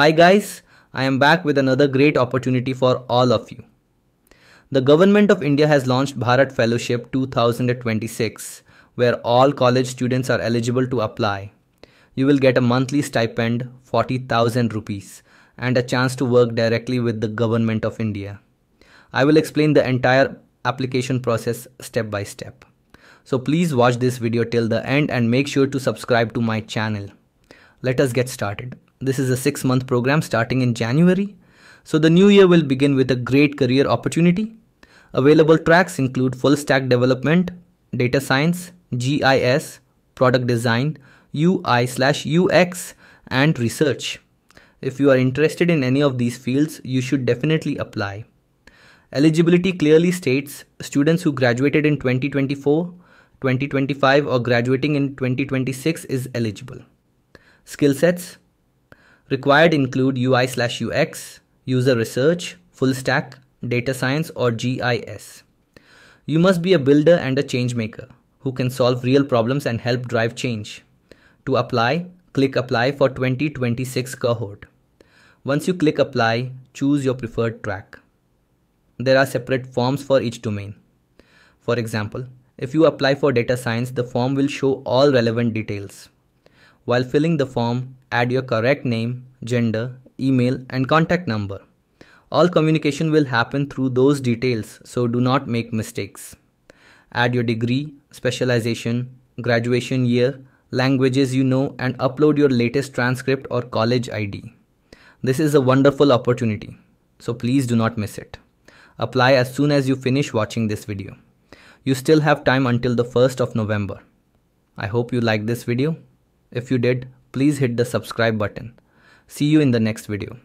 Hi guys, I am back with another great opportunity for all of you. The government of India has launched Bharat Fellowship 2026 where all college students are eligible to apply. You will get a monthly stipend 40,000 rupees and a chance to work directly with the government of India. I will explain the entire application process step by step. So please watch this video till the end and make sure to subscribe to my channel. Let us get started. This is a six month program starting in January. So the new year will begin with a great career opportunity. Available tracks include full stack development, data science, GIS, product design, UI slash UX, and research. If you are interested in any of these fields, you should definitely apply. Eligibility clearly states students who graduated in 2024, 2025 or graduating in 2026 is eligible. Skill sets Required include UI slash UX, user research, full stack, data science or GIS. You must be a builder and a change maker who can solve real problems and help drive change. To apply, click apply for 2026 cohort. Once you click apply, choose your preferred track. There are separate forms for each domain. For example, if you apply for data science, the form will show all relevant details. While filling the form, add your correct name, gender, email and contact number. All communication will happen through those details, so do not make mistakes. Add your degree, specialization, graduation year, languages you know and upload your latest transcript or college ID. This is a wonderful opportunity, so please do not miss it. Apply as soon as you finish watching this video. You still have time until the 1st of November. I hope you like this video. If you did, please hit the subscribe button. See you in the next video.